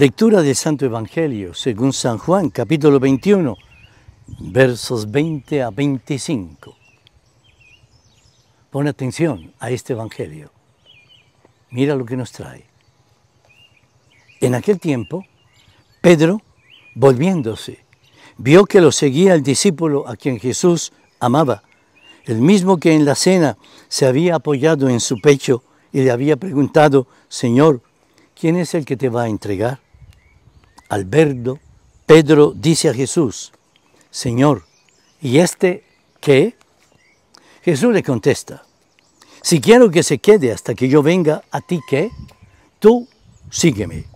Lectura del Santo Evangelio según San Juan, capítulo 21, versos 20 a 25. Pon atención a este Evangelio. Mira lo que nos trae. En aquel tiempo, Pedro, volviéndose, vio que lo seguía el discípulo a quien Jesús amaba, el mismo que en la cena se había apoyado en su pecho y le había preguntado, Señor, ¿quién es el que te va a entregar? Alberto, Pedro dice a Jesús, Señor, ¿y este qué? Jesús le contesta, si quiero que se quede hasta que yo venga a ti qué, tú sígueme.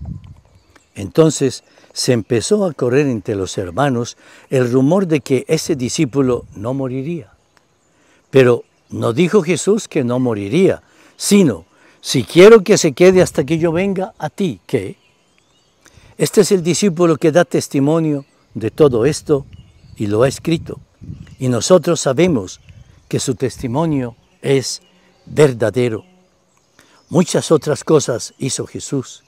Entonces se empezó a correr entre los hermanos el rumor de que ese discípulo no moriría. Pero no dijo Jesús que no moriría, sino, si quiero que se quede hasta que yo venga a ti, ¿qué? Este es el discípulo que da testimonio de todo esto y lo ha escrito. Y nosotros sabemos que su testimonio es verdadero. Muchas otras cosas hizo Jesús.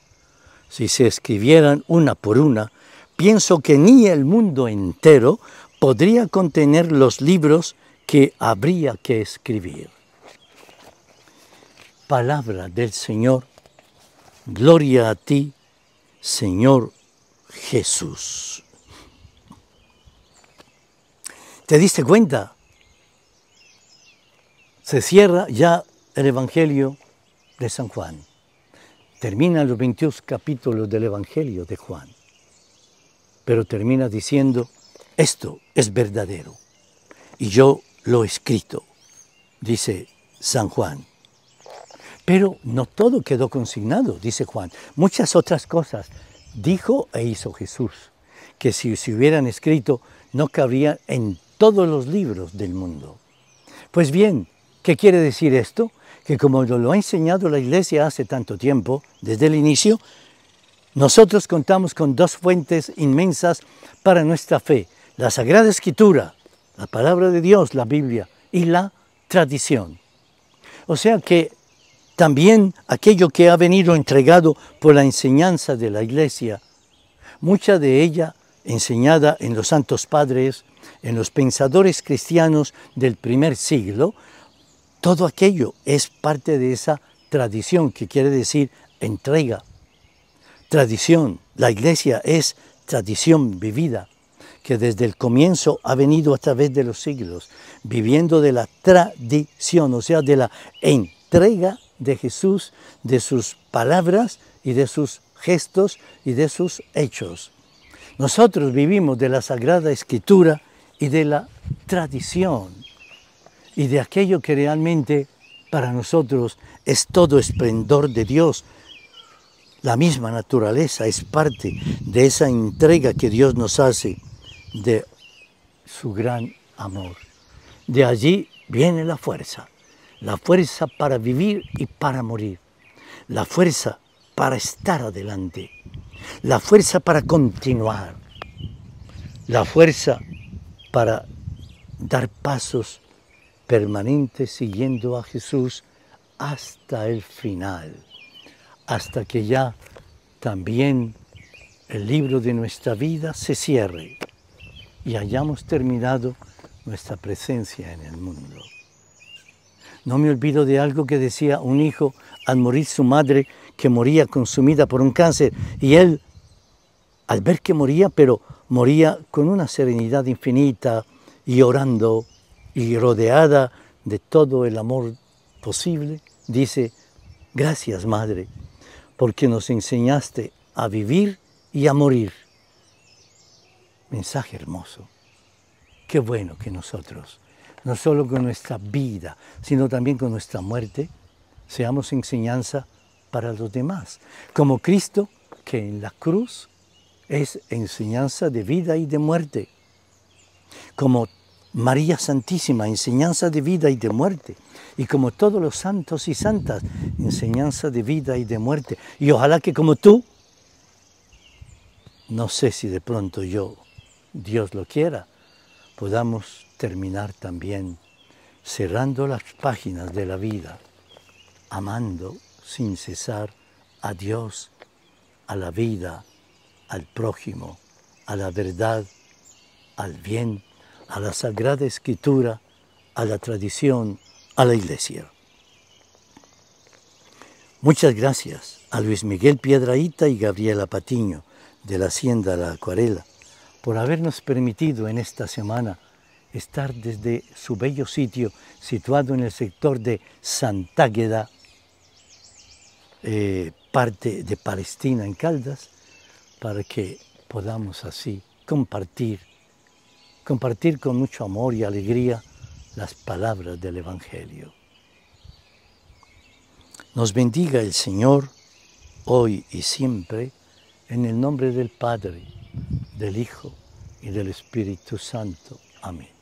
Si se escribieran una por una, pienso que ni el mundo entero podría contener los libros que habría que escribir. Palabra del Señor, gloria a ti, Señor Jesús. ¿Te diste cuenta? Se cierra ya el Evangelio de San Juan. Termina los 22 capítulos del Evangelio de Juan. Pero termina diciendo, esto es verdadero. Y yo lo he escrito, dice San Juan. Pero no todo quedó consignado, dice Juan. Muchas otras cosas dijo e hizo Jesús, que si se hubieran escrito no cabrían en todos los libros del mundo. Pues bien, ¿qué quiere decir esto? Que como lo ha enseñado la Iglesia hace tanto tiempo, desde el inicio, nosotros contamos con dos fuentes inmensas para nuestra fe, la Sagrada Escritura, la palabra de Dios, la Biblia, y la tradición. O sea que también aquello que ha venido entregado por la enseñanza de la Iglesia, mucha de ella enseñada en los santos padres, en los pensadores cristianos del primer siglo, todo aquello es parte de esa tradición que quiere decir entrega. Tradición, la Iglesia es tradición vivida, que desde el comienzo ha venido a través de los siglos, viviendo de la tradición, o sea, de la entrega de Jesús, de sus palabras y de sus gestos y de sus hechos. Nosotros vivimos de la Sagrada Escritura y de la tradición y de aquello que realmente para nosotros es todo esplendor de Dios. La misma naturaleza es parte de esa entrega que Dios nos hace de su gran amor. De allí viene la fuerza la fuerza para vivir y para morir, la fuerza para estar adelante, la fuerza para continuar, la fuerza para dar pasos permanentes siguiendo a Jesús hasta el final, hasta que ya también el libro de nuestra vida se cierre y hayamos terminado nuestra presencia en el mundo. No me olvido de algo que decía un hijo al morir su madre, que moría consumida por un cáncer, y él, al ver que moría, pero moría con una serenidad infinita y orando y rodeada de todo el amor posible, dice, gracias Madre, porque nos enseñaste a vivir y a morir. Mensaje hermoso. Qué bueno que nosotros no solo con nuestra vida, sino también con nuestra muerte, seamos enseñanza para los demás, como Cristo que en la cruz es enseñanza de vida y de muerte, como María Santísima, enseñanza de vida y de muerte, y como todos los santos y santas, enseñanza de vida y de muerte, y ojalá que como tú, no sé si de pronto yo, Dios lo quiera, podamos terminar también cerrando las páginas de la vida, amando sin cesar a Dios, a la vida, al prójimo, a la verdad, al bien, a la Sagrada Escritura, a la tradición, a la Iglesia. Muchas gracias a Luis Miguel Piedraíta y Gabriela Patiño de la Hacienda La Acuarela por habernos permitido en esta semana estar desde su bello sitio situado en el sector de Santágueda, eh, parte de Palestina en Caldas, para que podamos así compartir, compartir con mucho amor y alegría las palabras del Evangelio. Nos bendiga el Señor hoy y siempre, en el nombre del Padre, del Hijo y del Espíritu Santo. Amén.